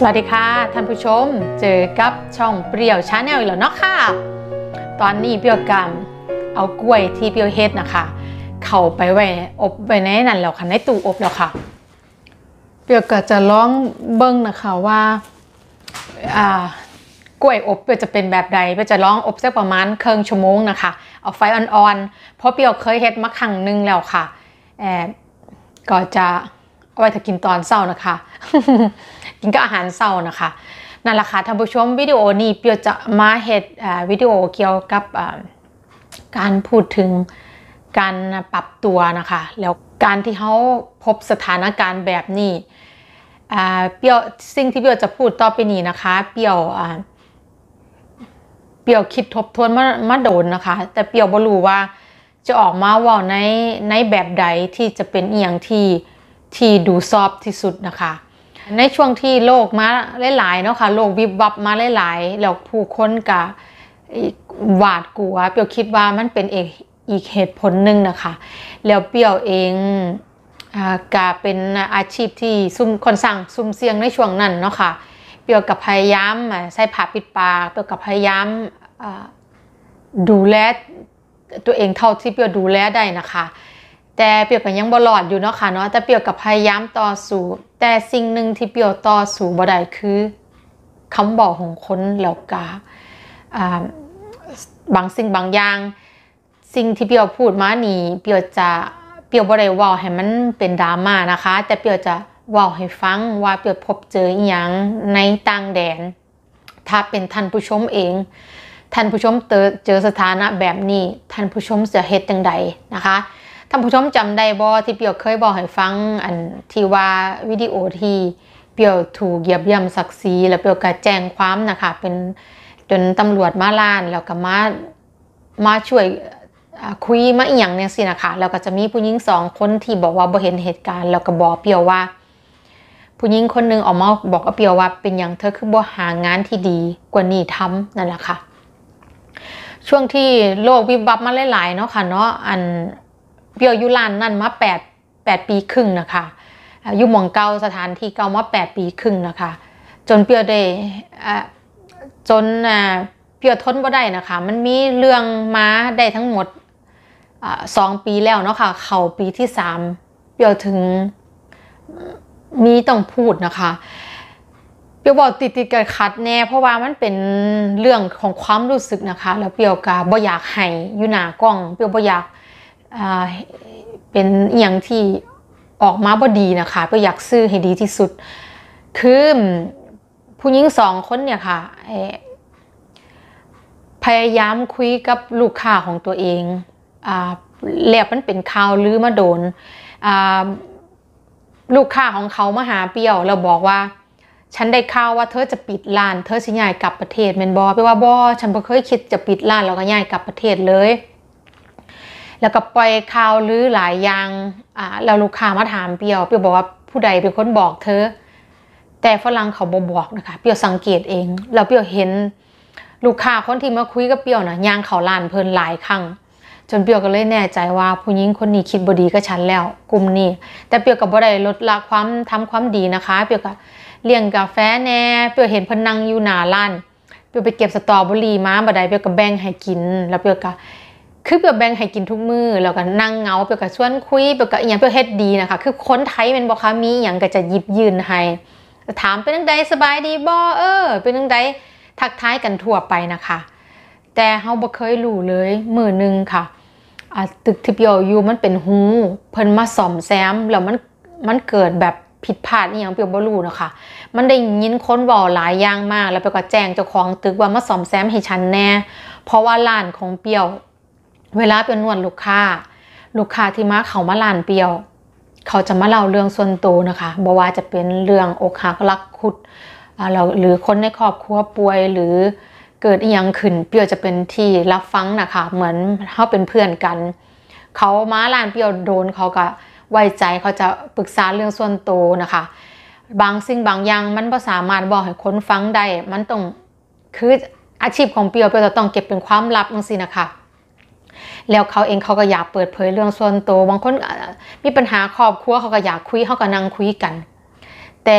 สวัสดีค่ะท่านผู้ชมเจอกับช่องเปรี้ยวชาแนลอีกแล้วเนาะค่ะตอนนี้เปรี้ยวกำเอากล้วยที่เปรี้ยวเฮ็ดนะคะ เข้าไปไว้อบไว้ในนั้นแล้วค่ะในตู้อบแล้วค่ะเปรี้ยวก็จะร้องเบิ้งนะคะว่าอ่ากล้วยอบเปรี้ยวจะเป็นแบบใดเปรี้ยวจะร้องอบสักประมาณครึ่งชั่วโมงนะคะ เอาไฟอ่อนๆเพราะเปรี้ยวเคยเฮ็ดมาครั้งนึงแล้วค่ะแอบก็จะเอาไว้ถ้ากินตอนเศร้านะคะ กินก็อาหารเศร้านะคะนั่นแหละค่ะท่านผู้ชมวิดีโอนี้เปียวจะมาเหตุวิดีโอเกี่ยวกับการพูดถึงการปรับตัวนะคะ แล้วการที่เขาพบสถานการณ์แบบนี้เปียวสิ่งที่เปียวจะพูดต่อไปนี้นะคะเปียวเปียวคิดทบทวนมามาโดนนะคะ แต่เปียวบรู้ว่าจะออกมาว่าในในแบบใดที่จะเป็นเอียงที่ที่ดูซอฟที่สุดนะคะ ในช่วงที่โลกมาหลายๆเนาะคะ่ะโลกวิบวับมาหลายๆ แล้วผู้คนกับหวาดกลัวเปียวคิดว่ามันเป็นเอกอีกเหตุผลหนึ่งนะคะ แล้วเปียวเองกาเป็นอาชีพที่ซุ่มคนสั่งซุ่มเสียงในช่วงนั้นเนาะคะ่ะเปียวกับพยายามใส่ผ้าปิดปากเปียวกับพยายามดูแลตัวเองเท่าที่เปียวดูแลได้นะคะแต่เปียวกับยังบอลอดอยู่เนาะค่ะเนาะแต่เปียวกับพยายามต่อสู้แต่สิ่งหนึ่งที่เปียวต่อสู้บ่ได้คือคำบอกของคนแล้วกาบางสิ่งบางอย่าง สิ่งที่เปียวพูดมานี่เปียวจะเปียวบ่ได้ว่าให้มันเป็นดราม่านะคะแต่เปียวจะว่าให้ฟังว่าเปียวพบเจออีหยังในต่างแดน ถ้าเป็นท่านผู้ชมเอง ท่านผู้ชมเจอสถานะแบบนี้ท่านผู้ชมจะเฮ็ดจังใดนะคะท่านผู้ชมจำได้บ่ที่เปียวเคยบอกให้ฟังอันที่ว่าวิดีโอที่เปียวถูกเหยียบย่ำศักดิ์ศรีแล้วเปียวก็แจ้งความนะคะเป็นจนตำรวจมาล่านแล้วก็มามาช่วยคุยมาอีหยังเนี่ยสินะคะแล้วก็จะมีผู้หญิงสองคนที่บอกว่าบ่เห็นเหตุการณ์ แล้วก็บอกเปียวว่าผู้หญิงคนนึงออกมาบอกกับเปียวว่าเป็นอย่างเธอคือบ่หางานที่ดีกว่านี่ทำนั่นแหละค่ะช่วงที่โลกวิบับมาหลาย ๆ เนาะค่ะเนาะอันเปียวยุลานนั่นมาแปดแปดปีครึ่งนะคะอยู่หมองเกาสถานที่เกามาแปดปีครึ่งนะคะจนเปียวได้จนเปียวทนบ่ได้นะคะมันมีเรื่องม้าได้ทั้งหมดสองปีแล้วเนาะคะ่ะเข่าปีที่สามเปียวถึงมีต้องพูดนะคะเปียวบอกติดติดกันขัดแน่เพราะว่ามันเป็นเรื่องของความรู้สึกนะคะแล้วเปียวกาบ่อยากให้ยุนากล้องเปียวบ่อยากเป็นอย่างที่ออกมาบ่ดีนะคะก็อยากซื้อให้ดีที่สุด คือผู้หญิงสองคนเนี่ยคะ่ะพยายามคุยกับลูกค้าของตัวเองอแล้วมันเป็นข่าวลือมาโดนลูกค้าของเขามาหาเปี้ยวแล้วบอกว่า ฉันได้ข่าวว่าเธอจะปิดร้าน เธอสิย้ายกลับประเทศเมนบอไปว่าบอฉันบ่เคยคิดจะปิดร้านแล้วก็ย้ายกลับประเทศเลยแล้วก็ปล่อยข่าวหรือหลายอย่าง อ่าแล้วลูกค้ามาถามเปียว เปียวบอกว่าผู้ใดเป็นคนบอกเธอ แต่ฝรั่งเขาบอกบอกนะคะ เปียวสังเกตเอง แล้วเปียวเห็นลูกค้าคนที่มาคุยกับเปียวนะย่างเขาลานเพลินหลายครั้ง จนเปียวก็เลยแน่ใจว่าผู้หญิงคนนี้คิดบดีก็ฉันแล้วกลุ่มนี้ แต่เปียวกับบ่ได้ลดละความทำความดีนะคะ เปียวกับเลี้ยงกาแฟแน่ เปียวเห็นพนังอยู่หนาล้านเปียวไปเก็บสตรอเบอรี่มาบ่ได้เปียวกับแบ่งให้กิน แล้วเปียวกับคือเปียกแบงให้กินทุกมือแล้วก็นั่งเงาเปียกกสชวนคุยเปียกกอย่างเปียกเฮ็ดดีนะคะคือคนไทยเป็นบอกคามีอย่างก็จะยิบยืนให้ถามเป็นยังไงสบายดีบ่เออ เป็นยังไงทักทายกันทั่วไปนะคะ แต่เขาบ่เคยรู้เลยมือหนึ่งค่ะตึกทิพย์อยู่มันเป็นหูเพิ่นมาซ่อมแซมแล้วมันมันเกิดแบบผิดพลาดนี่ยงเปียวบรูนะคะมันได้ยินค้นวอหลายอย่างมากแล้วไปก็แจ้งเจ้าของตึกว่ามาซ่อมแซมให้ฉันแน่เพราะว่าล้านของเปียวเวลาเป็นนวดลูกค้า ลูกค้าที่มาเขามาลานเปียว เขาจะมาเล่าเรื่องส่วนตัวนะคะบ่ว่าจะเป็นเรื่องอกหักรักคุดเราหรือคนในครอบครัวป่วยหรือเกิดอียังขึ้นเปียวจะเป็นที่รับฟังนะคะ เหมือนเขาเป็นเพื่อนกัน เขามาลานเปียวโดนเขาก็ไว้ใจเขาจะปรึกษาเรื่องส่วนตัวนะคะ บางสิ่งบางอย่างมันไม่สามารถบอกให้คนฟังได้มันต้องคืออาชีพของเปียวเปียวจะต้องเก็บเป็นความลับบางสินะคะแล้วเขาเองเขาก็อยากเปิดเผยเรื่องส่วนตัว บางคนมีปัญหาครอบครัวเขาก็อยากคุยเขาก็นั่งคุยกัน แต่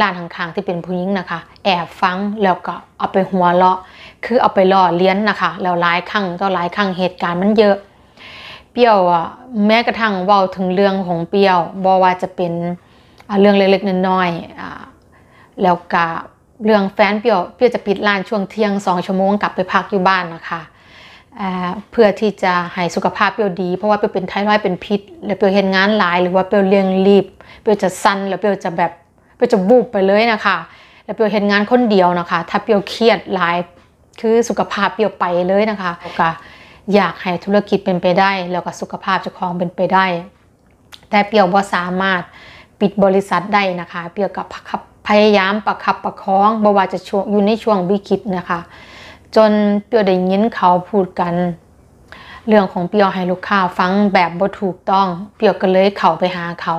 ลานข้างๆที่เป็นผู้หญิงนะคะ แอบฟังแล้วก็เอาไปหัวเราะคือเอาไปล่อเลี้ยนนะคะแล้วหลายครั้งต่อหลายครั้งเหตุการณ์มันเยอะ เปียวอ่ะแม้กระทั่งเว่าถึงเรื่องของเปียวบอกว่าจะเป็นเรื่องเล็กๆน้อยๆแล้วก็เรื่องแฟนเปียวเปียวจะปิดร้านช่วงเที่ยงสองชั่วโมงกลับไปพักอยู่บ้านนะคะเพื่อที่จะให้สุขภาพเปียวดีเพราะว่าเปียวเป็นไทรอย เป็นพิษแล้วเปียวเห็นงานหลาย หรือว่าเปียวเลี้ยงรีบเปียวจะสั้นแล้วเปียวจะแบบเปียวจะบุบไปเลยนะคะแล้วเปียวเห็นงานคนเดียวนะคะถ้าเปียวเครียดหลายคือสุขภาพเปียวไปเลยนะคะก็อยากให้ธุรกิจเป็นไปได้ แล้วก็สุขภาพจะคลองเป็นไปได้ แต่เปียวบ่สามารถปิดบริษัทได้นะคะ เปียวกับพยายามประคับประคองบ่ว่าจะอยู่ในช่วงวิกฤตนะคะจนเปียวได้ยินเขาพูดกัน เรื่องของเปียวให้ลูกค้าฟังแบบบ่ถูกต้อง เปียวก็เลยเข้าไปหาเขา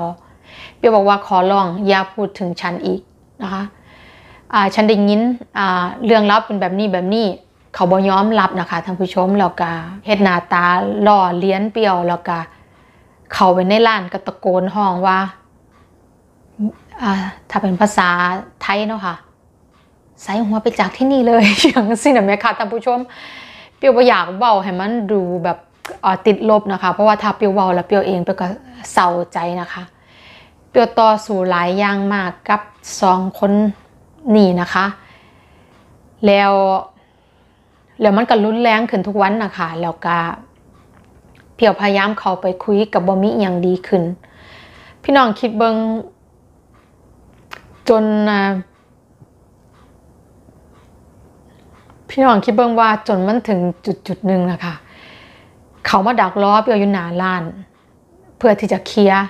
เปียวบอกว่าขอร้องอย่าพูดถึงฉันอีกนะคะฉันได้ยินเรื่องรับเป็นแบบนี้แบบนี้เขาบอย้อมรับนะคะท่านผู้ชมแล้วก็เฮ็ดหน้าตาหล่อเลี้ยน เปียวแล้วก็เขาไปในร้านก็ตะโกนห้องว่า ถ้าเป็นภาษาไทยเนาะคะ่ะใส่หัวไปจากที่นี่เลยอย่างสินะแม่ค่ะท่านผู้ชมเปียวอยากเบาให้มันดูแบบติดลบนะคะเพราะว่าถ้าเปียวเบาแล้วเปียวเองเปียวก็เศร้าใจนะคะเปียวต่อสู่หลายอย่างมากกับสองคนนี่นะคะ แล้วแล้วมันก็รุนแรงขึ้นทุกวันนะคะแล้วก็เพียวพยายามเข้าไปคุยกับบอมิอย่างดีขึ้น พี่น้องคิดเบิงจนพี่น้องคิดเบิ้งว่าจนมันถึงจุดจุดหนึ่งนะคะเขามาดักล้อเปียวอยู่หนาล้านเพื่อที่จะเคลียร์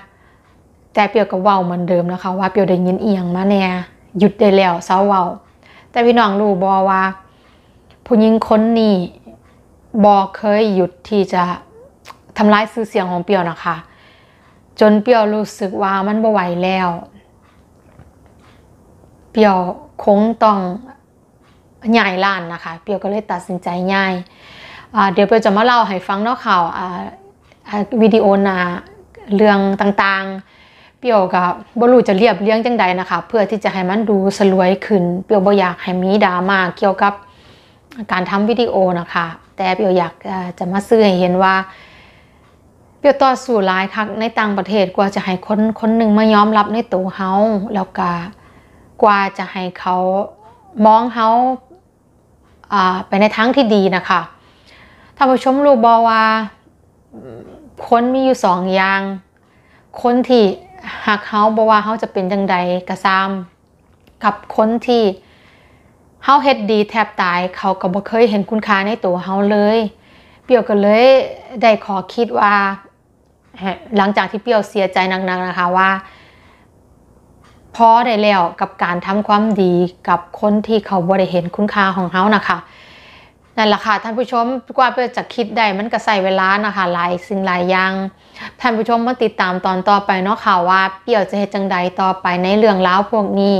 แต่เปียวก็เว้าเหมือนเดิมนะคะว่าเปียวได้ยินเอียงมาแน่หยุดได้แล้วเสาเว้า แต่พี่น้องรู้บอว่าผู้หญิงคนนี้บอเคยหยุดที่จะทำาลายซื่อเสียงของเปียวนะคะ จนเปียวรู้สึกว่ามันบ่ไหวแล้ว เปียวคงต้องย้ายร้านนะคะเปียวก็เลยตัดสินใจย้ายเดี๋ยวเปียวจะมาเล่าให้ฟังเนาะข่าววิดีโอนาเรื่องต่างๆ เปียวกับบรูจะเรียบเลี้ยงจังใดนะคะเพื่อที่จะให้มันดูสลวยขึ้น เปียวบ่อยากให้มีดราม่าเกี่ยวกับการทำวิดีโอนะคะแต่เปียวอยากจะมาซื้อให้เห็นว่าเปียวต่อสู้หลายครั้งในต่างประเทศกว่าจะให้คนคนหนึ่งมายอมรับในตัวเฮาแล้วก็กว่าจะให้เขามองเฮาไปในทางที่ดีนะคะท่านผู้ชมรู้บอว่าคนมีอยู่สองอย่าง คนที่หากเขาบอว่าเขาจะเป็นจังใดกระซาม กับคนที่เขาเฮ็ดดีแทบตายเขาก็บ่เคยเห็นคุณค่าในตัวเขาเลย เปียวก็เลยได้ขอคิดว่า หลังจากที่เปียวเสียใจหนักๆนะคะว่าพอได้แล้วกับการทำความดีกับคนที่เขาบริเห็นคุณค่าของเขานะคะนั่นแหละค่ะท่านผู้ชมกว่าจะคิดได้มันก็ใส่เวลานะคะหลายสิ่งหลายอย่างท่านผู้ชมมาติดตามตอนต่อไปเนาะค่ะว่าเปี่ยวจะเหตุจังใดต่อไปในเรื่องเล่าพวกนี้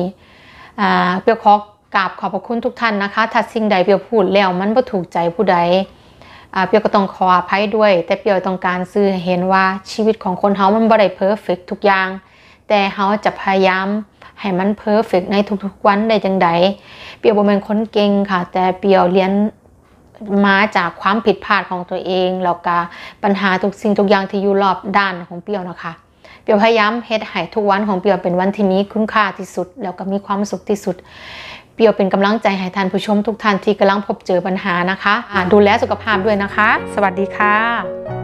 เปี่ยวขอกราบขอบพระคุณทุกท่านนะคะ ถ้าสิ่งใดเปี่ยวพูดแล้วมันบ่ถูกใจผู้ใดเปี่ยวก็ต้องขออภัยด้วย แต่เปี่ยวต้องการซื้อเห็นว่าชีวิตของคนเฮามันบ่ได้เพอร์เฟกทุกอย่างแต่เขาจะพยายามให้มันเพอร์เฟกในทุกๆวันได้จังใดเปียวบ่เป็นคนเก่งค่ะ แต่เปียวเรียนมาจากความผิดพลาดของตัวเองแล้วก็ปัญหาทุกสิ่งทุกอย่างที่อยู่รอบด้านของเปียวนะคะ เปียวพยายามเฮ็ดให้ทุกวันของเปียวเป็นวันที่มีคุณค่าที่สุด แล้วก็มีความสุขที่สุด เปียวเป็นกำลังใจให้ท่านผู้ชม ทุกท่านที่กำลังพบเจอปัญหานะคะ ดูแลสุขภาพด้วยนะคะ สวัสดีค่ะ